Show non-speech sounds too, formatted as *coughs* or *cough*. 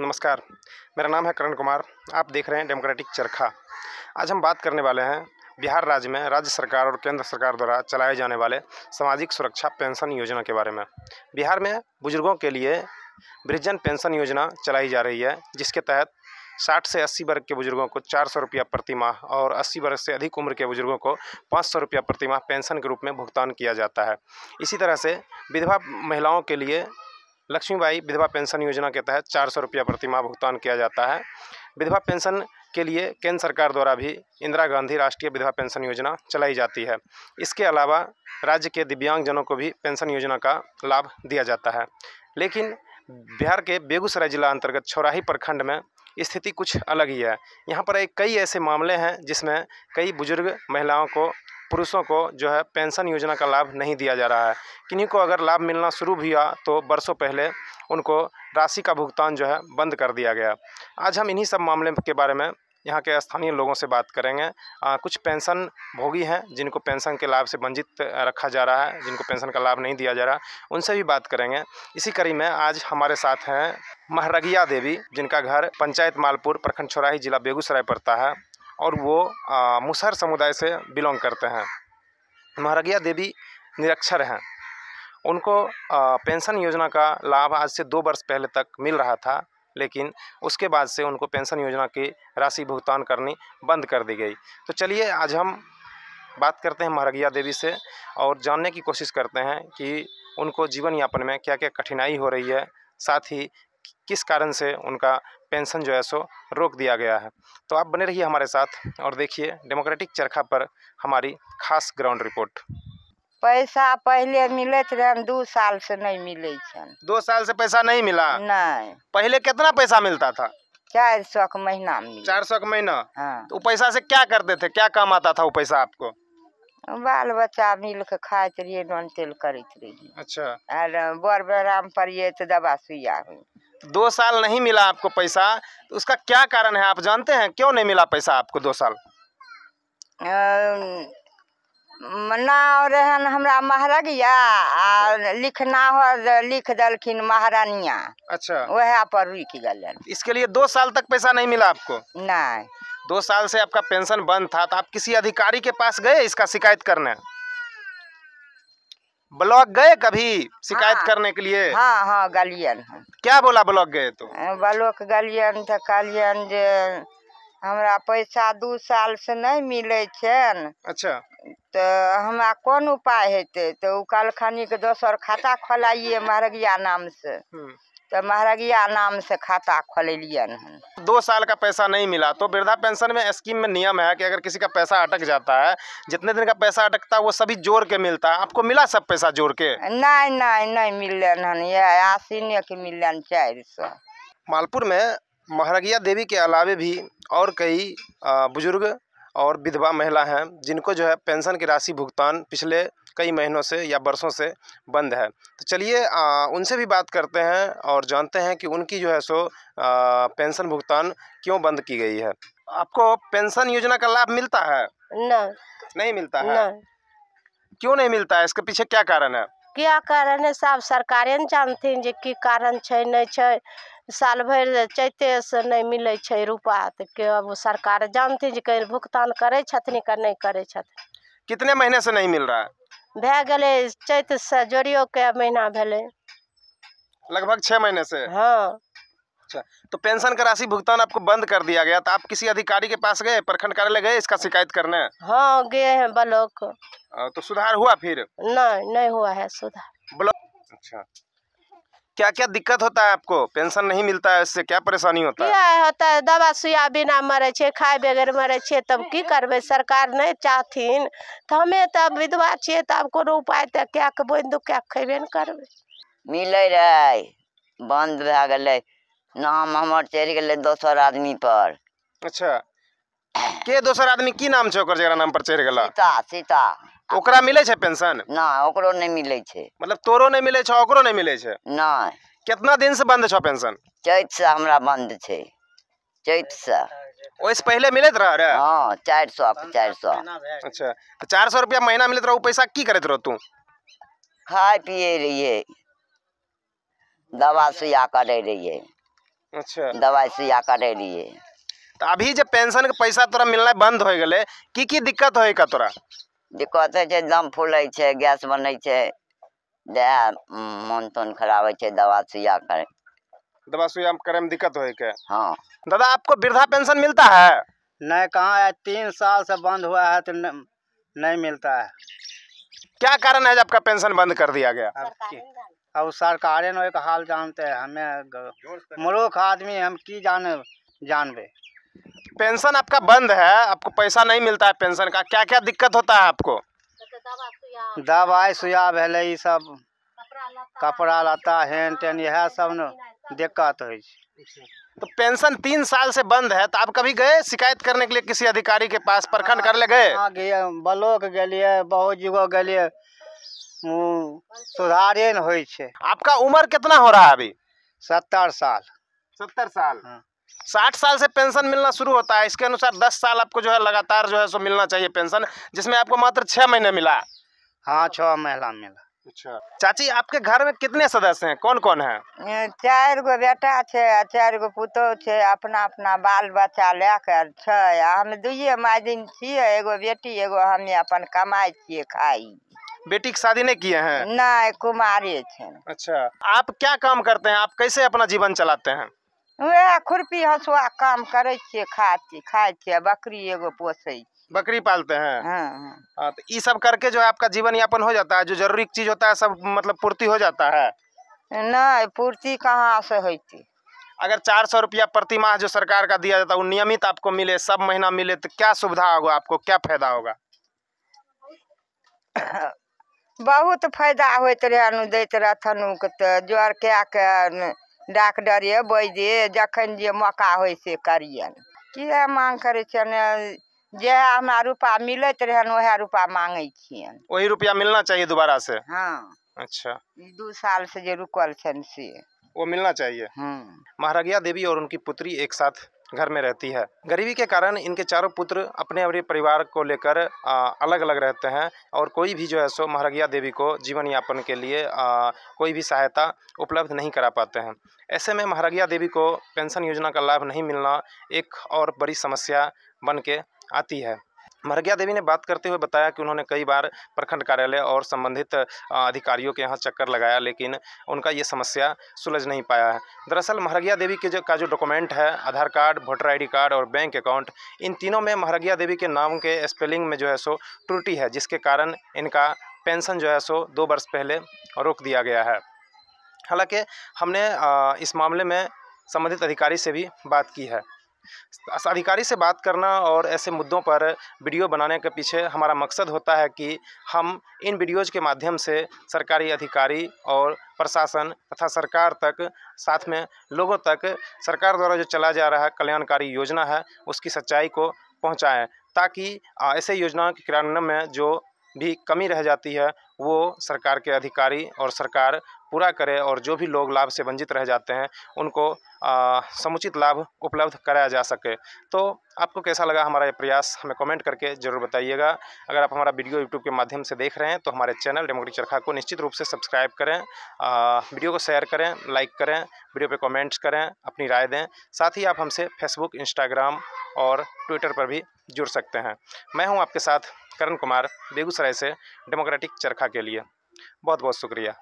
नमस्कार मेरा नाम है करण कुमार आप देख रहे हैं डेमोक्रेटिक चरखा आज हम बात करने वाले हैं बिहार राज्य में राज्य सरकार और केंद्र सरकार द्वारा चलाए जाने वाले सामाजिक सुरक्षा पेंशन योजना के बारे में बिहार में बुजुर्गों के लिए वृजन पेंशन योजना चलाई जा रही है जिसके तहत 60 से 80 वर्ग के बुजुर्गों को चार सौ रुपया प्रति माह और 80 वर्ष से अधिक उम्र के बुजुर्गों को पाँच सौ रुपया प्रति माह पेंशन के रूप में भुगतान किया जाता है इसी तरह से विधवा महिलाओं के लिए लक्ष्मीबाई विधवा पेंशन योजना के तहत चार सौ रुपया प्रति माह भुगतान किया जाता है विधवा पेंशन के लिए केंद्र सरकार द्वारा भी इंदिरा गांधी राष्ट्रीय विधवा पेंशन योजना चलाई जाती है इसके अलावा राज्य के दिव्यांगजनों को भी पेंशन योजना का लाभ दिया जाता है लेकिन बिहार के बेगूसराय जिला अंतर्गत छौराही प्रखंड में स्थिति कुछ अलग ही है यहाँ पर एक कई ऐसे मामले हैं जिसमें कई बुजुर्ग महिलाओं को पुरुषों को जो है पेंशन योजना का लाभ नहीं दिया जा रहा है किन्हीं को अगर लाभ मिलना शुरू भी हुआ तो बरसों पहले उनको राशि का भुगतान जो है बंद कर दिया गया आज हम इन्हीं सब मामले के बारे में यहाँ के स्थानीय लोगों से बात करेंगे आ, कुछ पेंशन भोगी हैं जिनको पेंशन के लाभ से वंचित रखा जा रहा है जिनको पेंशन का लाभ नहीं दिया जा रहा उनसे भी बात करेंगे इसी कड़ी में आज हमारे साथ हैं महरगिया देवी जिनका घर पंचायत मालपुर प्रखंड छोराही जिला बेगूसराय पड़ता है और वो मुसहर समुदाय से बिलोंग करते हैं महारगिया देवी निरक्षर हैं उनको पेंशन योजना का लाभ आज से दो वर्ष पहले तक मिल रहा था लेकिन उसके बाद से उनको पेंशन योजना की राशि भुगतान करनी बंद कर दी गई तो चलिए आज हम बात करते हैं महारगिया देवी से और जानने की कोशिश करते हैं कि उनको जीवन यापन में क्या क्या कठिनाई हो रही है साथ ही किस कारण से उनका पेंशन जो है सो रोक दिया गया है तो आप बने रहिए हमारे साथ और देखिए डेमोक्रेटिक चरखा पर हमारी खास ग्राउंड रिपोर्ट पैसा पहले थे हम दो साल से नहीं मिले दो साल से पैसा नहीं मिला नहीं पहले कितना पैसा मिलता था चार सौ का महीना चार सौ का महीना हाँ। तो पैसा से क्या करते थे क्या काम आता था वो पैसा आपको बाल बच्चा मिल के खाते रहिए नॉन तेल करते रहिए अच्छा और बड़ बड़ाम पर तो दवा सुइया हुई दो साल नहीं मिला आपको पैसा तो उसका क्या कारण है आप जानते हैं क्यों नहीं मिला पैसा आपको दो साल मना और हमरा महारागिया आ लिखना हो लिख दलखिन महारानिया अच्छा वह पर रुक गल इसके लिए दो साल तक पैसा नहीं मिला आपको नहीं दो साल से आपका पेंशन बंद था तो आप किसी अधिकारी के पास गए इसका शिकायत करने ब्लॉक गए कभी शिकायत हाँ, करने के लिए हाँ हाँ गालियन क्या बोला ब्लॉक गए तो ब्लॉक गालियन तो कालियन जे हमरा पैसा दू साल से नहीं मिले छन अच्छा तो हमरा कौन उपाय हेतु तो खानी के दोसर खाता खोलाइए मारगिया नाम से हम्म। तो महरगिया नाम से खाता खोलियन हन दो साल का पैसा नहीं मिला तो वृद्धा पेंशन में स्कीम में नियम है कि अगर किसी का पैसा अटक जाता है जितने दिन का पैसा अटकता है वो सभी जोड़ के मिलता है आपको मिला सब पैसा जोड़ के नहीं नहीं नहीं मिलन हन ये आसीन के मिलन चार सौ मालपुर में महरगिया देवी के अलावे भी और कई बुजुर्ग और विधवा महिला हैं जिनको जो है पेंशन की राशि भुगतान पिछले कई महीनों से या बरसों से बंद है तो चलिए उनसे भी बात करते हैं और जानते हैं कि उनकी जो है सो पेंशन भुगतान क्यों बंद की गई है आपको पेंशन योजना का लाभ मिलता है ना नहीं मिलता है ना। क्यों नहीं मिलता है इसके पीछे क्या कारण है क्या कारण है साहब सरकार जानती जानते हैं की कारण छै नहीं छै साल भर चैते से नहीं मिले छै रुपा तो अब सरकार जानते भुगतान करे छथिन नहीं करे कितने महीने से नहीं मिल रहा है भए गेलै चैत से जोड़ियो के महीना भेलै लगभग छह महीने से हाँ अच्छा तो पेंशन का राशि भुगतान आपको बंद कर दिया गया तो आप किसी अधिकारी के पास गए प्रखंड कार्यालय गए इसका शिकायत करने हाँ गए हैं ब्लॉक तो सुधार हुआ फिर नहीं नहीं हुआ है सुधार ब्लॉक अच्छा क्या क्या दिक्कत होता है आपको पेंशन नहीं मिलता है इससे क्या परेशानी होता है क्या होता है दवा सुया बिना मरे छे खाए बगैर मरे छे तब की करबे सरकार नहीं चाहथिन तो हमें तब तो विधवा छे तब तो को उपाय तो क्या के बोन दो क्या खेबे न करबे मिले रे बंद भए गेले नाम हमर चढ़ि गेले दोसर आदमी पर अच्छा के दोसर आदमी की नाम छै ओकर जकरा नाम पर चढ़ि गेला सीता सीता ओकरा मिले छे पेंशन ना ओकरो नहीं मिले छे मतलब तोरो नहीं मिले छौ ओकरो नहीं मिले छे ना कितना दिन से बंद छ पेंशन चैत से हमरा बंद छे चैत से ओइस पहले मिलत रह रे हां 400 400 अच्छा तो 400 रुपया महीना मिलत रह रहा पैसा की करत रह तू खाय पिए रहिए दवा सुइया करे रहिए अच्छा दवा सुइया करे रहिए तो अभी जब पेंशन के पैसा तोरा मिलना बंद हो गेले की की दिक्कत का तोरा दिक्कत होइ छै दम फूलै छै गैस बनै छै देह मोन तोन खराब होइ छै दवा सुइया करे दवा सुइया करे में दिक्कत होइ के हाँ दादा आपको वृद्धा पेंशन मिलता है नहीं कहाँ है तीन साल से बंद हुआ है तो न, नहीं मिलता है क्या कारण है आपका पेंशन बंद कर दिया गया अब सरकारे नो एक हाल जानते हैं हमें मुरूख आदमी हम की जाने जानबे पेंशन आपका बंद है आपको पैसा नहीं मिलता है पेंशन का क्या क्या दिक्कत होता है आपको दवाई सुया है ये सब कपड़ा लता हेन टेन यह सब न दिक्कत हो तो पेंशन तीन साल से बंद है तो आप कभी गए शिकायत करने के लिए किसी अधिकारी के पास प्रखंड कर ले गए ब्लॉक गलिए बहुत जगह गलिए सुधारे न हो आपका उम्र कितना हो रहा है अभी सत्तर साल सत्तर साल हाँ। साठ साल से पेंशन मिलना शुरू होता है इसके अनुसार दस साल आपको जो है लगातार जो है सो मिलना चाहिए पेंशन जिसमें आपको मात्र छः महीने मिला हाँ छः महीना मिला अच्छा चाची आपके घर में कितने सदस्य हैं कौन कौन है चार गो बेटा छे चार गो पुतोह छे अपना अपना बाल बच्चा लेकर छे हम दुइये दिन छे एगो बेटी एगो हम अपन कमाई छे खाई बेटी की शादी नहीं किए हैं ना कुमारी छे अच्छा आप क्या काम करते हैं आप कैसे अपना जीवन चलाते हैं वह खुरपी हसुआ काम करे छे खाय छियै खाय छियै बकरी एगो पोसे बकरी पालते हैं हाँ, हाँ, हाँ। तो ये सब करके जो आपका जीवन यापन हो जाता है जो जरूरी चीज होता है सब मतलब पूर्ति हो जाता है नहीं पूर्ति कहाँ से होती अगर चार सौ रुपया प्रति माह जो सरकार का दिया जाता है वो नियमित आपको मिले सब महीना मिले तो क्या सुविधा होगा आपको क्या फायदा होगा *coughs* बहुत फायदा होते रहे दैत रहथन जर क्या के डाक्टरे बैदे जखन जे मौका हो से करियनि किएक मांग करे छियनि जे हमरा रुपा मिलत रहन वएह रुपा मांगे छियनि वही रुपया मिलना चाहिए दोबारा से हाँ अच्छा ई दू साल से जे रुकल छे से वो मिलना चाहिए हम्म महारागिया देवी और उनकी पुत्री एक साथ घर में रहती है गरीबी के कारण इनके चारों पुत्र अपने अपने परिवार को लेकर अलग अलग रहते हैं और कोई भी जो है सो महरगिया देवी को जीवन यापन के लिए आ, कोई भी सहायता उपलब्ध नहीं करा पाते हैं ऐसे में महरगिया देवी को पेंशन योजना का लाभ नहीं मिलना एक और बड़ी समस्या बन के आती है मरग्या देवी ने बात करते हुए बताया कि उन्होंने कई बार प्रखंड कार्यालय और संबंधित अधिकारियों के यहाँ चक्कर लगाया लेकिन उनका ये समस्या सुलझ नहीं पाया है दरअसल महरगिया देवी के जो का जो डॉक्यूमेंट है Aadhaar card voter I card और बैंक अकाउंट इन तीनों में महरगिया देवी के नाम के स्पेलिंग में जो है सो त्रुटि है जिसके कारण इनका पेंशन जो है सो दो वर्ष पहले रोक दिया गया है हालाँकि हमने इस मामले में संबंधित अधिकारी से भी बात की है अधिकारी से बात करना और ऐसे मुद्दों पर वीडियो बनाने के पीछे हमारा मकसद होता है कि हम इन वीडियोज़ के माध्यम से सरकारी अधिकारी और प्रशासन तथा सरकार तक साथ में लोगों तक सरकार द्वारा जो चला जा रहा है कल्याणकारी योजना है उसकी सच्चाई को पहुँचाएँ ताकि ऐसे योजनाओं के क्रियान्वयन में जो भी कमी रह जाती है वो सरकार के अधिकारी और सरकार पूरा करे और जो भी लोग लाभ से वंचित रह जाते हैं उनको आ, समुचित लाभ उपलब्ध कराया जा सके तो आपको कैसा लगा हमारा ये प्रयास हमें कमेंट करके ज़रूर बताइएगा अगर आप हमारा वीडियो यूट्यूब के माध्यम से देख रहे हैं तो हमारे चैनल डेमोक्रेटिक चरखा को निश्चित रूप से सब्सक्राइब करें आ, वीडियो को शेयर करें लाइक करें वीडियो पर कॉमेंट्स करें अपनी राय दें साथ ही आप हमसे फेसबुक इंस्टाग्राम और ट्विटर पर भी जुड़ सकते हैं मैं हूँ आपके साथ करण कुमार बेगूसराय से डेमोक्रेटिक चरखा के लिए बहुत बहुत शुक्रिया